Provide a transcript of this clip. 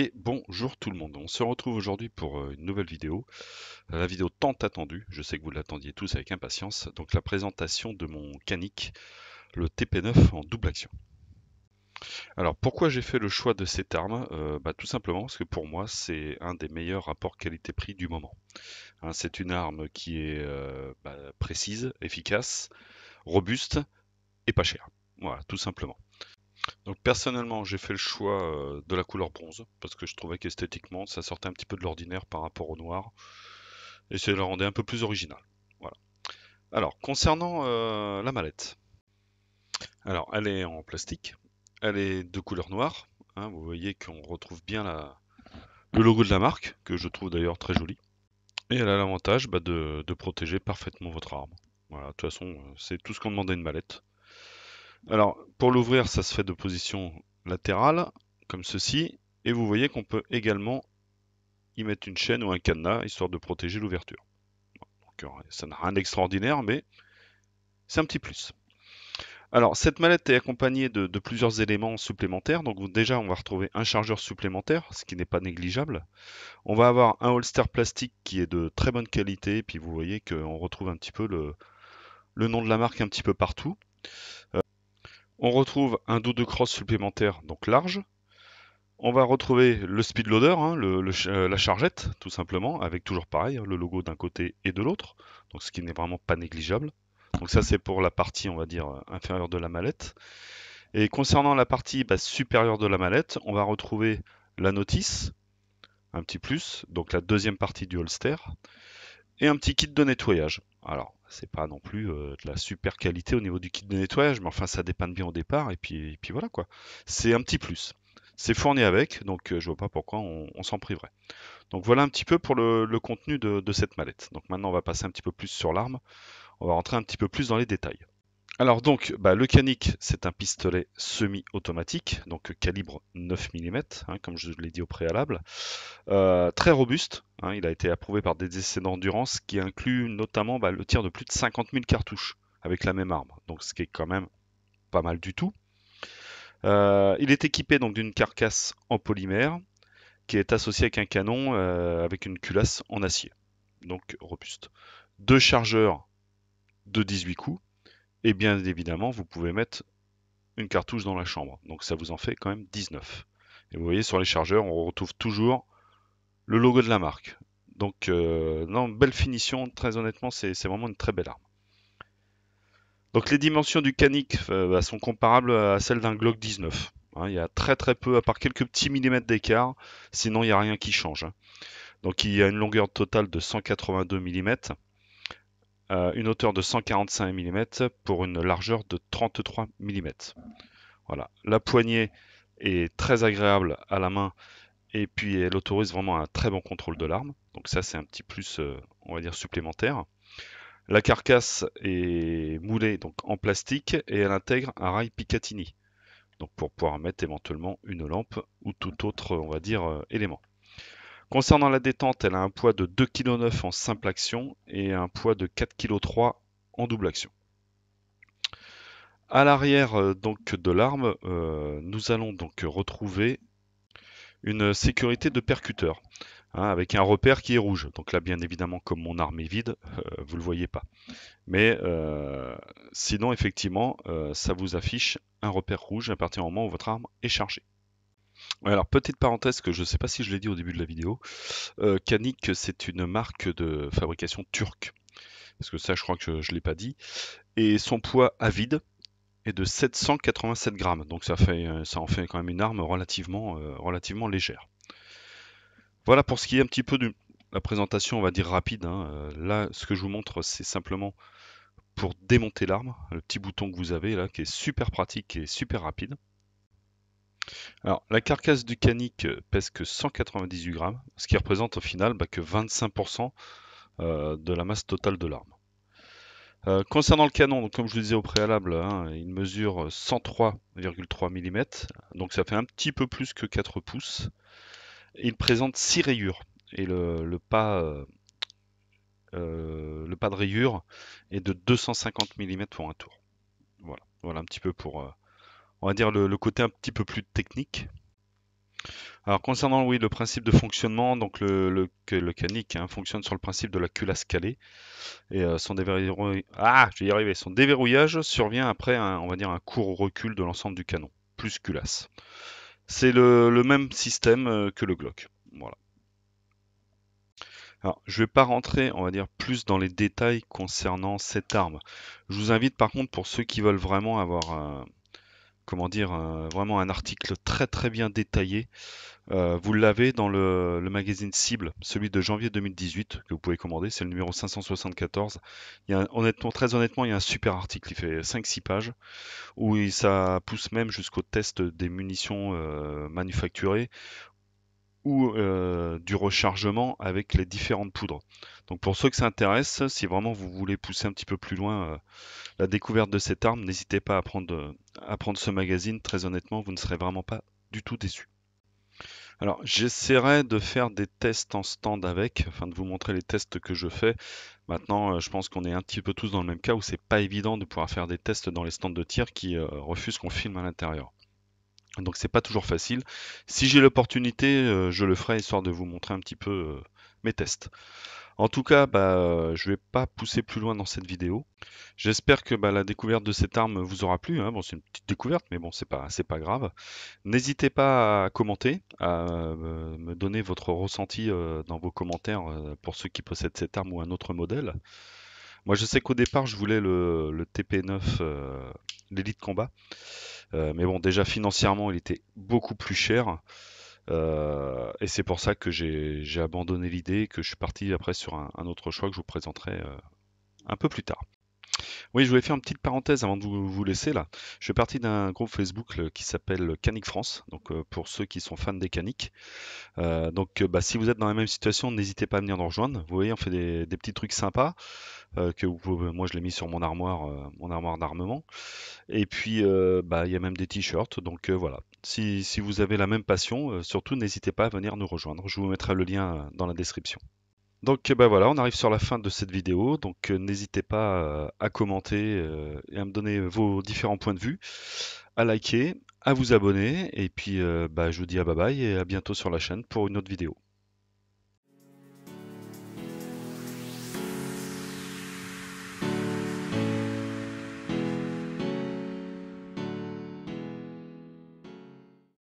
Et bonjour tout le monde, on se retrouve aujourd'hui pour euh, une nouvelle vidéo, la vidéo tant attendue, je sais que vous l'attendiez tous avec impatience, donc la présentation de mon Canic, le TP9 en double action. Alors pourquoi j'ai fait le choix de cette arme euh, bah, Tout simplement parce que pour moi c'est un des meilleurs rapports qualité-prix du moment. Hein, c'est une arme qui est euh, bah, précise, efficace, robuste et pas chère. Voilà, tout simplement. Donc personnellement, j'ai fait le choix euh, de la couleur bronze parce que je trouvais qu'esthétiquement, ça sortait un petit peu de l'ordinaire par rapport au noir et ça le rendait un peu plus original. Voilà. Alors concernant euh, la mallette, alors elle est en plastique, elle est de couleur noire. Hein. vous voyez qu'on retrouve bien le logo de la marque que je trouve d'ailleurs très joli. Et elle a l'avantage bah, de, de, protéger parfaitement votre arme. Voilà, de toute façon, euh, c'est tout ce qu'on demandait une mallette. Alors, pour l'ouvrir, ça se fait de position latérale, comme ceci. Et vous voyez qu'on peut également y mettre une chaîne ou un cadenas, histoire de protéger l'ouverture. Euh, ça n'a rien d'extraordinaire, mais c'est un petit plus. Alors, cette mallette est accompagnée de, plusieurs éléments supplémentaires. Donc, déjà, on va retrouver un chargeur supplémentaire, ce qui n'est pas négligeable. On va avoir un holster plastique qui est de très bonne qualité. Et puis, vous voyez qu'on retrouve un petit peu le, nom de la marque un petit peu partout. On retrouve un dos de crosse supplémentaire, donc large. On va retrouver le speed loader, hein, euh, la chargette, tout simplement, avec toujours pareil, hein, le logo d'un côté et de l'autre, donc ce qui n'est vraiment pas négligeable. Donc ça c'est pour la partie, on va dire, euh, inférieure de la mallette. Et concernant la partie bah, supérieure de la mallette, on va retrouver la notice, un petit plus, donc la deuxième partie du holster, et un petit kit de nettoyage. Alors, c'est pas non plus euh, de la super qualité au niveau du kit de nettoyage, mais enfin ça dépanne bien au départ, et puis, voilà quoi. C'est un petit plus. C'est fourni avec, donc euh, je vois pas pourquoi on, s'en priverait. Donc voilà un petit peu pour le, contenu de, de, cette mallette. Donc maintenant on va passer un petit peu plus sur l'arme, on va rentrer un petit peu plus dans les détails. Alors donc, bah, le canic, c'est un pistolet semi-automatique, donc calibre 9 mm, hein, comme je l'ai dit au préalable. Euh, très robuste, hein, il a été approuvé par des essais d'endurance qui incluent notamment bah, le tir de plus de 50 000 cartouches avec la même arme, donc ce qui est quand même pas mal du tout. Euh, il est équipé donc d'une carcasse en polymère qui est associée avec un canon euh, avec une culasse en acier, donc robuste. Deux chargeurs de 18 coups et bien évidemment, vous pouvez mettre une cartouche dans la chambre. Donc ça vous en fait quand même 19. Et vous voyez sur les chargeurs, on retrouve toujours le logo de la marque. Donc euh, non, belle finition, très honnêtement, c'est vraiment une très belle arme. Donc les dimensions du canic euh, bah, sont comparables à celles d'un Glock 19. Hein, il y a très très peu, à part quelques petits millimètres d'écart, sinon il n'y a rien qui change. Hein. Donc il y a une longueur totale de 182 mm euh, une hauteur de 145 mm pour une largeur de 33 mm. Voilà, la poignée est très agréable à la main et puis elle autorise vraiment un très bon contrôle de l'arme. Donc ça c'est un petit plus, euh, on va dire, supplémentaire. La carcasse est moulée donc en plastique et elle intègre un rail Picatinny. Donc pour pouvoir mettre éventuellement une lampe ou tout autre, on va dire, euh, élément. Concernant la détente, elle a un poids de 2,9 kg en simple action et un poids de 4,3 kg en double action. À l'arrière euh, donc de l'arme, euh, nous allons donc retrouver une sécurité de percuteur hein, avec un repère qui est rouge. Donc là, bien évidemment, comme mon arme est vide, euh, vous ne le voyez pas. Mais sinon, effectivement, ça vous affiche un repère rouge à partir du moment où votre arme est chargée alors petite parenthèse que je ne sais pas si je l'ai dit au début de la vidéo, euh, Kanik c'est une marque de fabrication turque, parce que ça je crois que je ne l'ai pas dit, et son poids à vide est de 787 grammes, donc ça, fait, euh, ça en fait quand même une arme euh, relativement, légère. Voilà pour ce qui est un petit peu de la présentation, on va dire rapide. Hein. Euh, là, ce que je vous montre, c'est simplement pour démonter l'arme, le petit bouton que vous avez là, qui est super pratique et super rapide. Alors, la carcasse du canique euh, pèse que 198 grammes, ce qui représente au final bah, que 25% euh, de la masse totale de l'arme. Euh, concernant le canon, comme je le disais au préalable, hein, il mesure 103,3 mm, donc ça fait un petit peu plus que 4 pouces. Il présente 6 rayures et le, pas, le pas de rayure est de 250 mm pour un tour. Voilà, voilà un petit peu pour on va dire, le, côté un petit peu plus technique. Alors concernant oui, le principe de fonctionnement, donc le, le, canic hein, fonctionne sur le principe de la culasse calée et euh, son, déverrouillage, ah, je vais y arriver. son déverrouillage survient après un, on va dire un court recul de l'ensemble du canon, plus culasse. C'est le, même système euh, que le Glock. Voilà. Alors, je ne vais pas rentrer, on va dire, plus dans les détails concernant cette arme. Je vous invite par contre, pour ceux qui veulent vraiment avoir, comment dire, euh, vraiment un article très très bien détaillé. Euh, vous l'avez dans le, magazine Cible, celui de janvier 2018 que vous pouvez commander, c'est le numéro 574. honnêtement, très honnêtement, il y a un super article, il fait 5-6 pages, où ça pousse même jusqu'au test des munitions euh, manufacturées ou du rechargement avec les différentes poudres. Donc pour ceux que ça intéresse, si vraiment vous voulez pousser un petit peu plus loin euh, la découverte de cette arme, n'hésitez pas euh, à prendre, ce magazine. Très honnêtement, vous ne serez vraiment pas du tout déçu. Alors j'essaierai de faire des tests en stand avec, afin de vous montrer les tests que je fais. Maintenant, euh, je pense qu'on est un petit peu tous dans le même cas où c'est pas évident de pouvoir faire des tests dans les stands de tir qui refusent qu'on filme à l'intérieur. Donc c'est pas toujours facile. Si j'ai l'opportunité, je le ferai histoire de vous montrer un petit peu mes tests. En tout cas, bah, euh, je ne vais pas pousser plus loin dans cette vidéo. J'espère que bah, la découverte de cette arme vous aura plu. Hein. Bon, c'est une petite découverte, mais bon, c'est pas, pas grave. N'hésitez pas à commenter, à euh, me donner votre ressenti euh, dans vos commentaires pour ceux qui possèdent cette arme ou un autre modèle. Moi, je sais qu'au départ, je voulais le, le TP9, l'élite combat. mais bon, déjà financièrement, il était beaucoup plus cher. Euh, et c'est pour ça que j'ai abandonné l'idée, que je suis parti après sur un, autre choix que je vous présenterai euh, un peu plus tard. Oui, je voulais faire une petite parenthèse avant de vous, laisser là. Je fais partie d'un groupe Facebook qui s'appelle Canic France, donc euh, pour ceux qui sont fans des caniques. Euh, donc euh, bah, si vous êtes dans la même situation, n'hésitez pas à venir nous rejoindre. Vous voyez, on fait des, petits trucs sympas. que moi je l'ai mis sur mon armoire, mon armoire d'armement. Et puis bah, il y a même des t-shirts. Donc voilà. si, vous avez la même passion, surtout n'hésitez pas à venir nous rejoindre. Je vous mettrai le lien dans la description. Donc euh, bah, voilà, on arrive sur la fin de cette vidéo, donc euh, n'hésitez pas euh, à, commenter et à me donner vos différents points de vue, à liker, à vous abonner, et puis bah, je vous dis à bye bye et à bientôt sur la chaîne pour une autre vidéo.